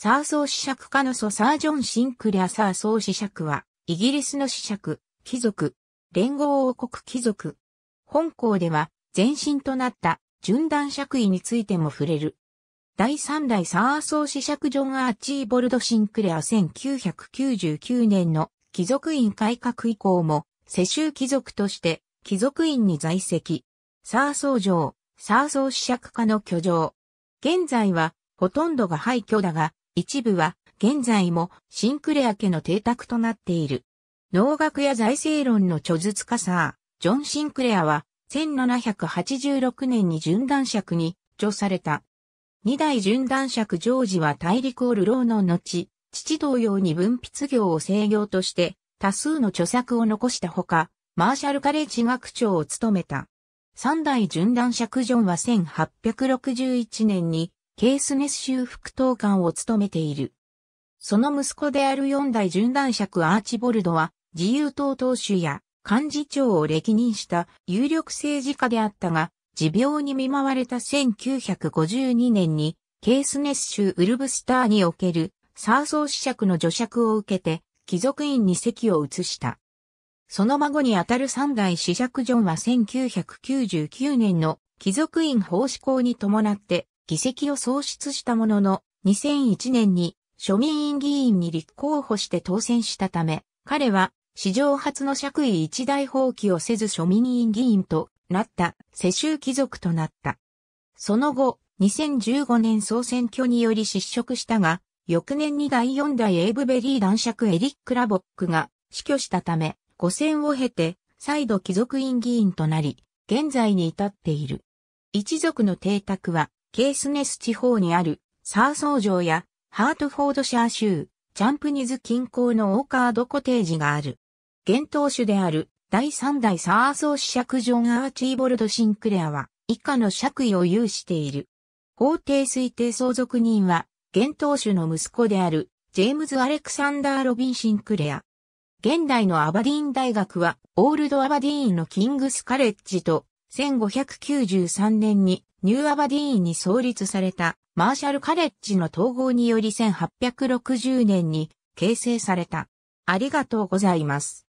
サーソー子爵家の祖サージョン・シンクレア・サーソー子爵は、イギリスの子爵、貴族、連合王国貴族。本校では、前身となった順断爵位についても触れる。第3代サーソー子爵ジョン・アーチーボルド・シンクレア1999年の貴族院改革以降も世襲貴族として貴族院に在籍。サーソー城、サーソー子爵家の居城。現在はほとんどが廃墟だが一部は現在もシンクレア家の邸宅となっている。農学や財政論の著述家さ、ジョン・シンクレアは1786年に順断尺に著された。二代順断尺ジョージは大陸オルローの後、父同様に分泌業を制御として多数の著作を残したほか、マーシャルカレッジ学長を務めた。三代順断尺ジョンは1861年にケースネス州副統官を務めている。その息子である四代順男尺アーチボルドは、自由党党首や幹事長を歴任した有力政治家であったが、持病に見舞われた1952年に、ケースネス州ウルブスターにおけるサーソー子爵の助爵を受けて、貴族院に席を移した。その孫にあたる三代子爵ジョンは1999年の貴族院奉仕校に伴って議席を喪失したものの、2001年に庶民院議員に立候補して当選したため、彼は史上初の爵位一代放棄をせず庶民院議員となった世襲貴族となった。その後、2015年総選挙により失職したが、翌年に第4代エイブベリー男爵エリック・ラボックが死去したため、5選を経て、再度貴族院議員となり、現在に至っている。一族の邸宅は、ケースネス地方にあるサーソー城やハートフォードシャー州、チャンプニズ近郊のオーカードコテージがある。現当主である第3代サーソー司爵ジョン・アーチーボルド・シンクレアは以下の爵位を有している。法定推定相続人は、現当主の息子であるジェームズ・アレクサンダー・ロビン・シンクレア。現代のアバディーン大学は、オールド・アバディーンのキングス・カレッジと1593年にニューアバディーンに創立されたマーシャルカレッジの統合により1860年に形成された。ありがとうございます。